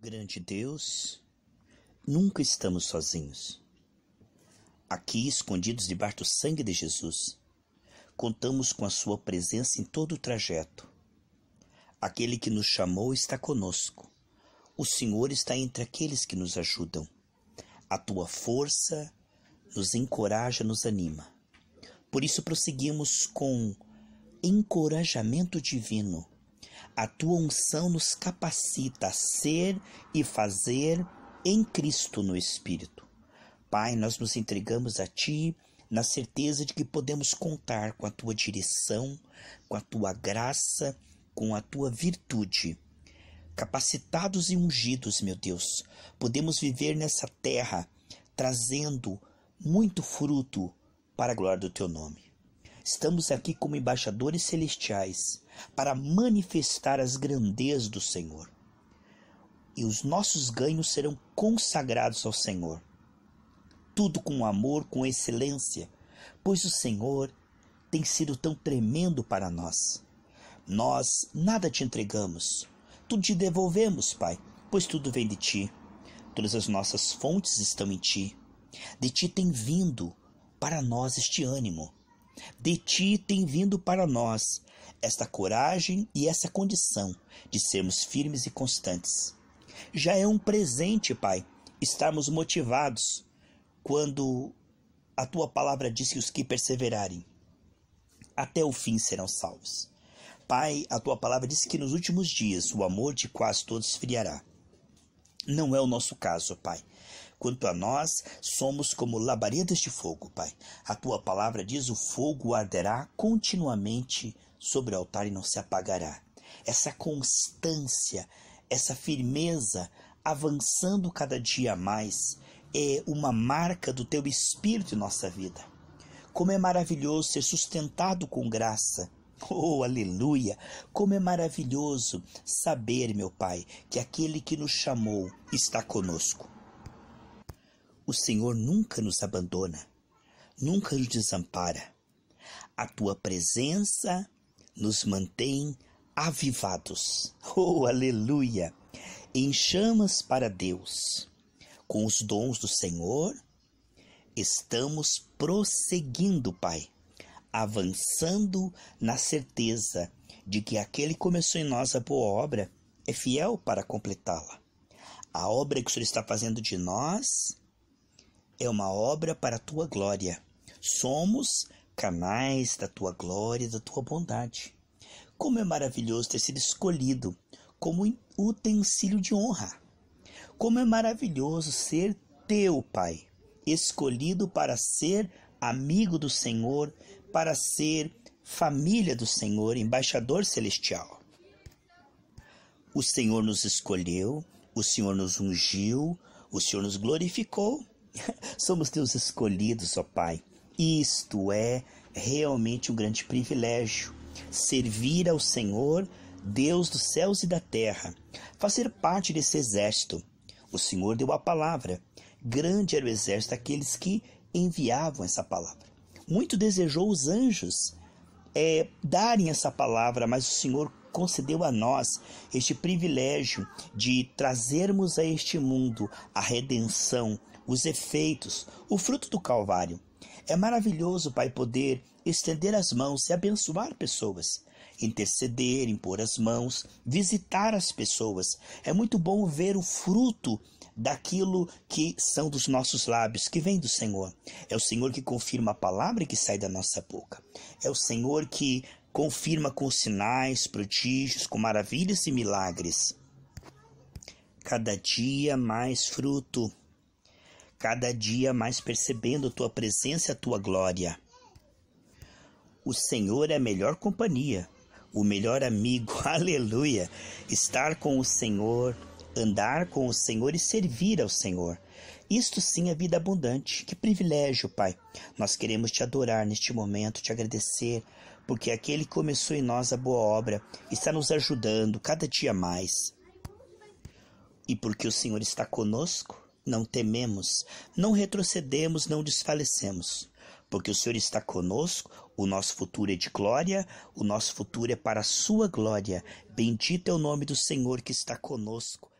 Grande Deus, nunca estamos sozinhos. Aqui, escondidos debaixo do sangue de Jesus, contamos com a Sua presença em todo o trajeto. Aquele que nos chamou está conosco. O Senhor está entre aqueles que nos ajudam. A Tua força nos encoraja, nos anima. Por isso, prosseguimos com encorajamento divino a tua unção nos capacita a ser e fazer em Cristo no Espírito. Pai, nós nos entregamos a Ti na certeza de que podemos contar com a Tua direção, com a Tua graça, com a Tua virtude. Capacitados e ungidos, meu Deus, podemos viver nessa terra trazendo muito fruto para a glória do Teu nome. Estamos aqui como embaixadores celestiais para manifestar as grandezas do Senhor. E os nossos ganhos serão consagrados ao Senhor. Tudo com amor, com excelência, pois o Senhor tem sido tão tremendo para nós. Nós nada te entregamos, tudo te devolvemos, Pai, pois tudo vem de ti. Todas as nossas fontes estão em ti. De ti tem vindo para nós este ânimo de ti tem vindo para nós esta coragem e essa condição de sermos firmes e constantes. Já é um presente, Pai, estarmos motivados quando a tua palavra diz que os que perseverarem até o fim serão salvos. Pai, a tua palavra diz que nos últimos dias o amor de quase todos friará. Não é o nosso caso, Pai. Quanto a nós, somos como labaredas de fogo, Pai. A tua palavra diz: o fogo arderá continuamente sobre o altar e não se apagará. Essa constância, essa firmeza, avançando cada dia mais, é uma marca do teu espírito em nossa vida. Como é maravilhoso ser sustentado com graça. Oh, aleluia! Como é maravilhoso saber, meu Pai, que aquele que nos chamou está conosco. O Senhor nunca nos abandona, nunca nos desampara. A tua presença nos mantém avivados. Oh, aleluia! Em chamas para Deus. Com os dons do Senhor, estamos prosseguindo, Pai, avançando na certeza de que aquele que começou em nós a boa obra é fiel para completá-la. A obra que o Senhor está fazendo de nós é uma obra para a tua glória. Somos canais da tua glória e da tua bondade. Como é maravilhoso ter sido escolhido como utensílio de honra. Como é maravilhoso ser teu Pai, escolhido para ser amigo do Senhor, para ser família do Senhor, embaixador celestial. O Senhor nos escolheu, o Senhor nos ungiu, o Senhor nos glorificou Somos teus escolhidos, ó Pai. Isto é realmente um grande privilégio. Servir ao Senhor, Deus dos céus e da terra. Fazer parte desse exército. O Senhor deu a palavra. Grande era o exército daqueles que enviavam essa palavra. Muito desejou os anjos é, darem essa palavra, mas o Senhor concedeu a nós este privilégio de trazermos a este mundo a redenção, os efeitos, o fruto do Calvário. É maravilhoso, Pai, poder estender as mãos e abençoar pessoas, interceder, impor as mãos, visitar as pessoas. É muito bom ver o fruto daquilo que são dos nossos lábios, que vem do Senhor. É o Senhor que confirma a palavra que sai da nossa boca. É o Senhor que confirma com sinais, prodígios, com maravilhas e milagres. Cada dia mais fruto, cada dia mais percebendo a tua presença e a tua glória. O Senhor é a melhor companhia, o melhor amigo, aleluia. Estar com o Senhor, andar com o Senhor e servir ao Senhor. Isto sim é vida abundante. Que privilégio, Pai. Nós queremos te adorar neste momento, te agradecer porque aquele que começou em nós a boa obra está nos ajudando cada dia mais. E porque o Senhor está conosco, não tememos, não retrocedemos, não desfalecemos. Porque o Senhor está conosco, o nosso futuro é de glória, o nosso futuro é para a sua glória. Bendito é o nome do Senhor que está conosco.